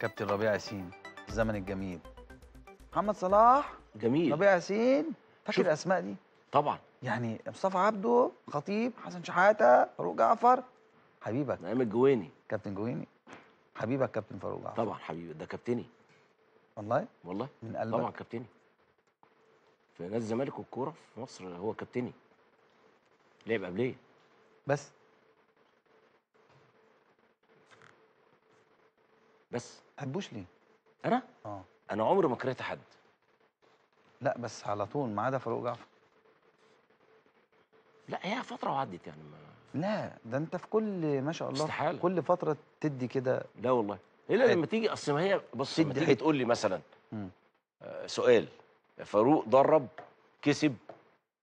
كابتن ربيع ياسين الزمن الجميل محمد صلاح جميل ربيع ياسين فاكر الاسماء دي طبعا يعني مصطفى عبده خطيب حسن شحاته فاروق جعفر حبيبك نعيم الجويني كابتن جويني حبيبك كابتن فاروق جعفر طبعا حبيبي ده كابتني والله والله من قلبك طبعا كابتني في نادي الزمالك والكوره في مصر هو كابتني لعب قبليه بس بس هتبوش ليه؟ انا؟ اه انا عمري ما كرهت حد لا بس على طول ما عدا فاروق جعفر لا هي فتره وعدت يعني ما لا ده انت في كل ما شاء الله استحالة. كل فتره تدي كده لا والله الا لما تيجي اصل ما هي بص لما تيجي تقول لي مثلا آه سؤال فاروق درب كسب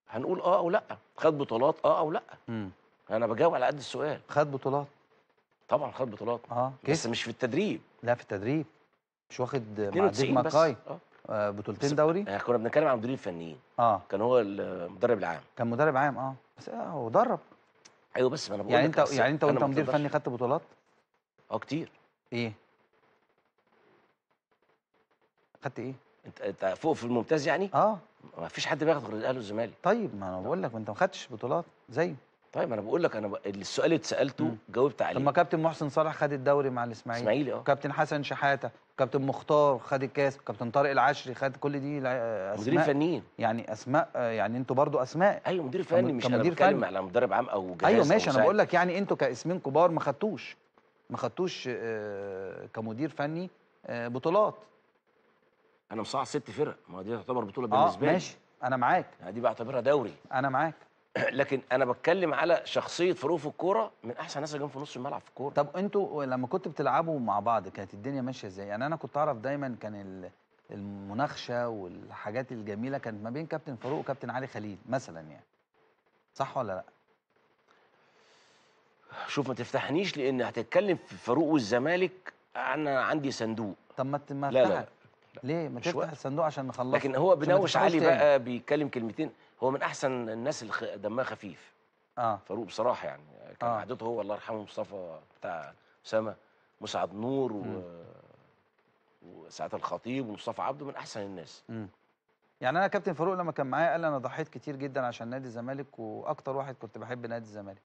هنقول اه او لا خد بطولات اه او لا مم. انا بجاوب على قد السؤال خد بطولات طبعا خد بطولات اه بس مش في التدريب لا في التدريب مش واخد مع ديك ماكاي آه, آه، بطولتين دوري آه كنا بنتكلم عن مدربين الفنيين اه كان هو المدرب العام كان مدرب عام اه بس آه، هو آه درب ايوه بس ما انا بقول يعني انت يعني انت وانت مدير فني خدت بطولات اه كتير ايه خدت ايه انت انت فوق في الممتاز يعني اه ما فيش حد بياخد غير الاهلي والزمالك طيب ما انا بقول لك ما انت ما خدتش بطولات زيه طيب انا بقول لك انا ب... السؤال اللي اتسالته جاوبت عليه لما كابتن محسن صالح خد الدوري مع الاسماعيلي اسماعيلي اه كابتن حسن شحاته كابتن مختار خد الكاس كابتن طارق العشري خد كل دي آه، اسماء مديرين فنيين يعني اسماء آه، يعني انتوا برضو اسماء ايوه مدير فني مش انا بتكلم على مدرب عام او جهاز ايوه ماشي انا بقول لك يعني انتوا كاسمين كبار ما خدتوش ما خدتوش آه كمدير فني آه بطولات انا مصعد ست فرق ما دي تعتبر بطوله آه، بالنسبه لي اه ماشي انا معاك دي بعتبرها دوري انا معاك لكن انا بتكلم على شخصيه فاروق في الكوره من احسن ناس اللي في نص الملعب في الكوره طب انتوا لما كنتوا بتلعبوا مع بعض كانت الدنيا ماشيه ازاي يعني انا كنت اعرف دايما كان المناخشه والحاجات الجميله كانت ما بين كابتن فاروق وكابتن علي خليل مثلا يعني صح ولا لا شوف ما تفتحنيش لان هتتكلم في فاروق والزمالك انا عندي صندوق طب ما ما لا لا ليه ما تفتح الصندوق عشان نخلص لكن هو بنوش علي بقى بيتكلم كلمتين هو من احسن الناس اللي دمها خفيف اه فاروق بصراحه يعني كان آه. قعدته هو الله يرحمه مصطفى بتاع اسامه مسعد نور و... مم. الخطيب ومصطفى عبده من احسن الناس م. يعني انا كابتن فاروق لما كان معايا قال انا ضحيت كتير جدا عشان نادي الزمالك واكتر واحد كنت بحب نادي الزمالك